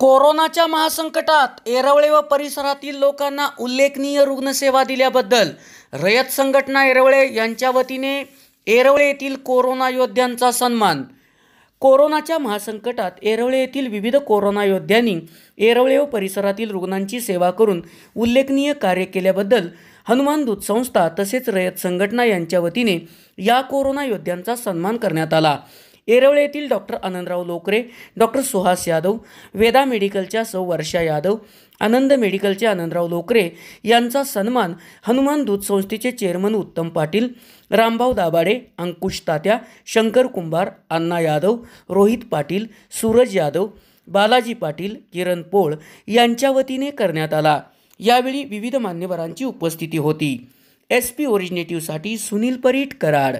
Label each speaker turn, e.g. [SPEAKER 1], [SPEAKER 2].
[SPEAKER 1] कोरोनाच्या महासंकटात एरवळे व परिसरातील लोकांना उल्लेखनीय रुग्णसेवा दिल्याबद्दल रयत संघटना येरवळे यांच्या वतीने एरवळे येथील कोरोना योद्ध्यांचा सन्मान कोरोनाच्या महासंकटात येरवळे येथील विविध कोरोना योद्ध्यांनी येरवळे व परिसरातील रुग्णांची सेवा करून उल्लेखनीय कार्य केल्याबद्दल हनुमान दूत संस्था तसेच रयत संघटना यांच्या वतीने या कोरोना योद्ध्यांचा सन्मान करण्यात आला येरवळे येथील डॉक्टर आनंदराव लोकरे डॉक्टर सुहास यादव वेदा मेडिकलच्या सौ वर्षा यादव आनंद मेडिकलचे आनंदराव लोकरे यांचा सन्मान हनुमान दूध संस्थेचे चेअरमन उत्तम पाटील रामभाव दाबाडे अंकुश तात्या शंकर कुंभार अण्णा यादव रोहित पाटील सूरज यादव बालाजी पाटील किरण पोळ यांच्या वतीने करण्यात आला यावेळी विविध मान्यवरांची उपस्थिती होती एस पी ओरिजिनेटिव्हसाठी सुनील परीट कराड